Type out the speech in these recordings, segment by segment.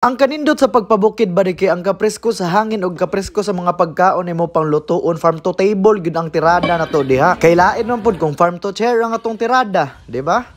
Ang kanindot sa pagpabukid ba kay ang kapresko sa hangin ug kapresko sa mga pagkaon nimo panglutuon farm to table gyud ang tirada nato diha. Kailain man pud kung farm to chair ang atong tirada, di ba?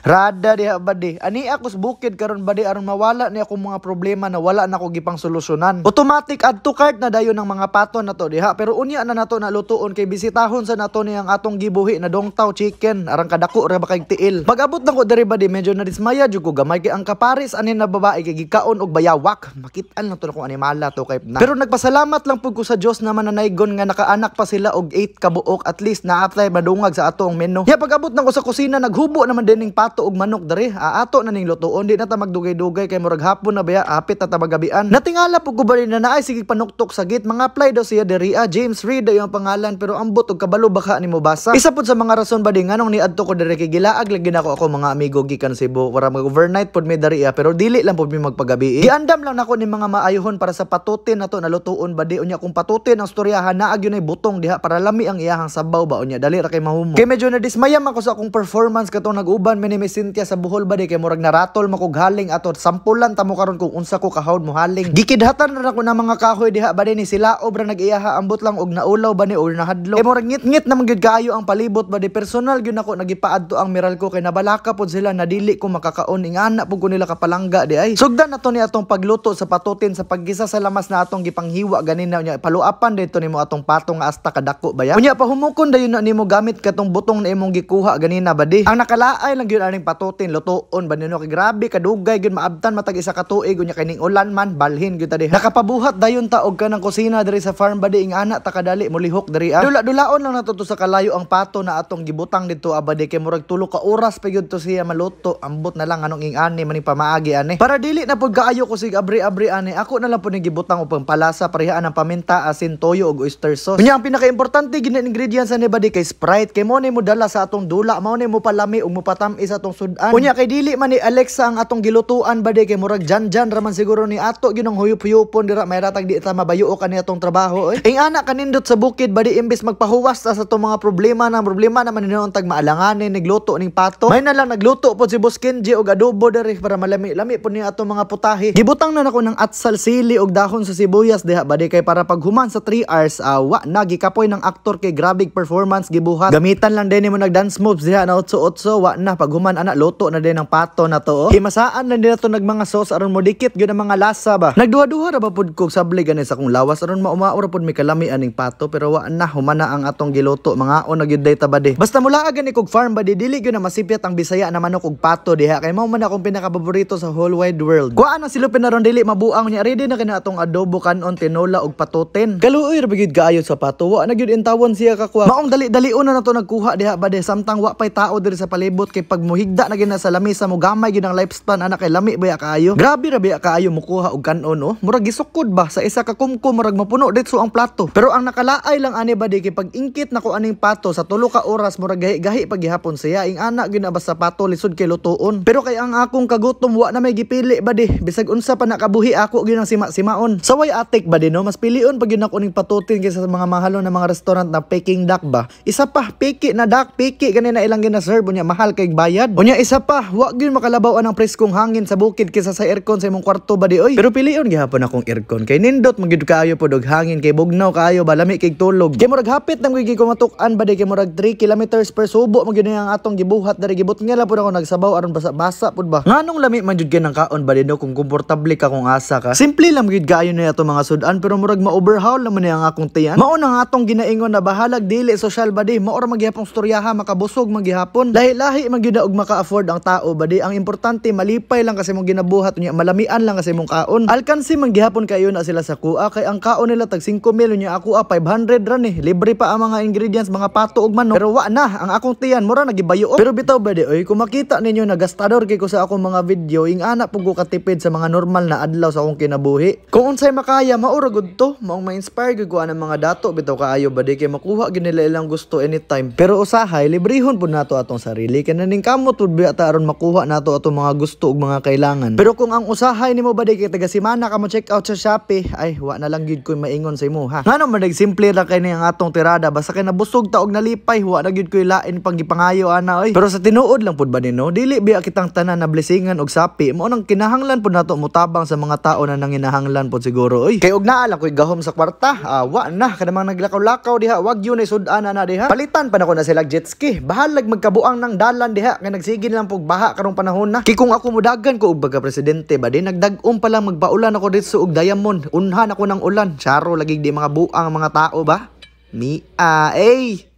Rada diha badi. Ani ako bukid karon badi aron mawala ni ako mga problema na wala na ko gipang solusyonan. Automatic add to cart na dayon ng mga paton na to diha. Pero unya na nato na lutuon kay bisitahon sa nato ni ang atong gibuhi na dongtaw chicken Arang kadako ra bakay tiil. Pagabot nako ko diri badi medyo na dismaya jud ko gamay kay ang kaparis ani na babae kay gikaon og bayawak. Makit-an na to na kung animala to kay na. Pero nagpasalamat lang pud ko sa Dios naman na naigon nga nakaanak pa sila og 8 kabuok at least na apply madungag sa atong menu. Ya pagabot nako sa kusina naghubo naman dining pat ato og manok dere aato ah, na ning lutuon di na ta magdugay-dugay kay murag hapon na baya apit ta magabian natingala pug gobyerno na ay sige panuktok sa git mga apply daw siya dere ah, James Reed daw ang pangalan pero ambot og kabalo baka nimo basa isa pud sa mga rason ba di nganong ni adto ko diri kay gilaag lagi nako ako mga amigo gikan Cebu para mag overnight pud mi dere ah, pero dili lang pud mi magpagabi eh. giandam lang nako ni mga maayohon para sa patutin nato na lutuon ba di unya kung patutin ang storyahan na yun ay butong diha para lami ang iyahang sabaw ba unya dali ra kay mahumo kay medyo na dismaya man sa akong performance katong nag-uban man ni Cynthia sa buhol ba di kay murag naratol makughaling ato sampulan tamo karon kung unsa ko kahawd mo haling. Gikidhatan ra ko na mga kahoy diha ba ni sila obra nag ambot lang og naulaw ba ni or nahadlo. Kay murag ngit-ngit na magyud kaayo ang palibot ba di personal gyud nako nagipaadto ang miral ko kay nabalaka pod sila na dili ko makakaon ingana ana ko nila kapalangga di ay. Sugdan nato ni atong pagluto sa patutin sa paggisa sa lamas na atong gipanghiwa ganina unya paluapan dito nimo atong patong asta kadako ba ya. Unya pahumukon dayon na nimo gamit katong butong na imong gikuha ganina ba di. Ang nakalaay lang gyud kaning patutin lutuon ba nino kay grabe kadugay gyud maabtan matag isa ka tuig unya kining ulan man balhin gyud ta diha. Nakapabuhat dayon ta og kanang kusina diri sa farm ba di ing ana ta kadali mulihok diri ah. Dula dulaon lang natuto sa kalayo ang pato na atong gibutang didto abadi ah, kay murag tulo ka oras pa gyud to siya maluto ambot na lang anong ing ani maning pamaagi ani. Para dili na pud kaayo ko sig abri-abri ani ako na lang pud ni gibutang og pampalasa parehaan ng paminta asin ah, toyo og oyster sauce. Unya ang pinaka importante gina ingredients ani ba di kay Sprite kay mo ni mo dala sa atong dula mo ni mo palami og mo patam isa atong sudan. Kunya kay dili man ni Alexa ang atong gilutuan ba di kay murag janjan ra man siguro ni ato gyud huyup huyop dira may ratag di ta mabayuo kani atong trabaho eh. Ing anak kanindot sa bukid ba di imbes magpahuwas sa atong mga problema na problema naman ni tag maalanganin nigluto ning pato. May na lang nagluto pod si Boss Kenji og adobo dere para malami-lami pod ni atong mga putahe. Gibutang na nako ng atsal sili og dahon sa sibuyas diha ba kay para paghuman sa 3 hours awa ah, na gikapoy ng aktor kay grabig performance gibuhat. Gamitan lang din mo nag dance moves diha na 8-8 wa na paghuman man anak luto na din ang pato na to. Oh. Himasaan na din ato nag mga sauce aron mo dikit gyud ang mga lasa ba. Nagduha-duha ra ba pud kog sabli ganin sa kong lawas aron maumao ra pud mi kalami aning pato pero wa na humana ang atong giluto mga o na gyud data ba di. Basta mula agan ni kog farm ba di dili gyud na masipyat ang Bisaya na manok og pato diha kay mao man akong pinakababorito sa whole wide world. Kuha na silupin na ron dili mabuang niya ready na kini atong adobo kanon tinola og patoten. Kaluoy ra gyud kaayo sa pato wa na gyud intawon siya kakuha. Maong dali-dali una na to nagkuha diha ba di samtang wa pay tao diri sa palibot kay pagmuhi higda na gina sa lamesa mo gamay gyud ang lifespan anak kay lami ba kaayo grabe ra ba kaayo mukuha og kanon no oh? murag gisukod ba sa isa ka kumkum murag mapuno ditso ang plato pero ang nakalaay lang ani ba di kay pag ingkit na ko aning pato sa tulo ka oras murag gahi gahi pag gihapon siya ing ana gyud sa pato lisod kay lutuon pero kay ang akong kagutom wa na may gipili ba di bisag unsa pa nakabuhi ako ginang ang sima-simaon saway atik ba di no mas piliun pag yun ako ning patutin kaysa sa mga mahalo na mga restaurant na peking duck ba isa pa piki na duck piki ganina ilang gina-serve niya mahal kay bayad pagkasad. Unya isa pa, wa gyud makalabaw ang preskong hangin sa bukid kaysa sa aircon sa imong kwarto ba di oy. Pero piliyon gihapon akong aircon kay nindot magid kayo pod og hangin kay bugnaw kayo balami kay tulog. Kay murag hapit nang gigi kumatuk-an ba kay murag 3 kilometers per subo mo ang atong gibuhat dari gibot nga la pod ako nagsabaw aron basa-basa pod ba. Nganong lami man jud kay kaon ba no kung komportable ka kung asa ka. Simple lang gyud kayo na ato mga sudan pero murag ma-overhaul naman ang akong tiyan. Mao na atong ginaingon na bahalag dili social ba di maor magyapong storyaha makabusog magihapon. Lahi-lahi magyud og maka-afford ang tao ba di ang importante malipay lang kasi mong ginabuhat unya malamian lang kasi mong kaon alkansi man gihapon kayo na sila sa kuha kay ang kaon nila tag 5 mil unya ako 500 ran eh libre pa ang mga ingredients mga pato ug manok pero wa na ang akong tiyan mura nagibayo pero bitaw ba di oy kung makita ninyo na gastador kay ko sa akong mga video ing ana pug ko katipid sa mga normal na adlaw sa akong kinabuhi kung unsay makaya maura gud to maong ma-inspire gud ko ang mga dato bitaw kaayo ba di kay makuha gyud nila ilang gusto anytime pero usahay librehon pud nato atong sarili kananing kamo Kamot would ta aron makuha nato atong mga gusto ug mga kailangan. Pero kung ang usahay nimo ba di kay taga semana ka mo check out sa Shopee, ay wa na lang gyud ko maingon sa imo ha. Ngano man simple ra kay ni ang atong tirada basta kay nabusog ta og nalipay wa na gyud ko lain pang gipangayo ana oy. Pero sa tinuod lang pud ba nino, dili biya kitang tanan na blessingan og sapi mo nang kinahanglan pud nato mutabang sa mga tao na nanginahanglan pud siguro oy. Kay og naa lang koy gahom sa kwarta, ah, wa na kadamang naglakaw-lakaw diha, wag yun ay sudan na diha. Palitan pa na ko na sila jet ski. Bahalag magkabuang ng dalan diha nga nagsigin lang pug baha karong panahon na. Kikung ako mudagan ko og baga presidente ba nagdag nagdagom pa lang magbaulan ako dito og Diamond. Unhan ako ng ulan. Charo lagi di mga buang mga tao ba? Mi ay.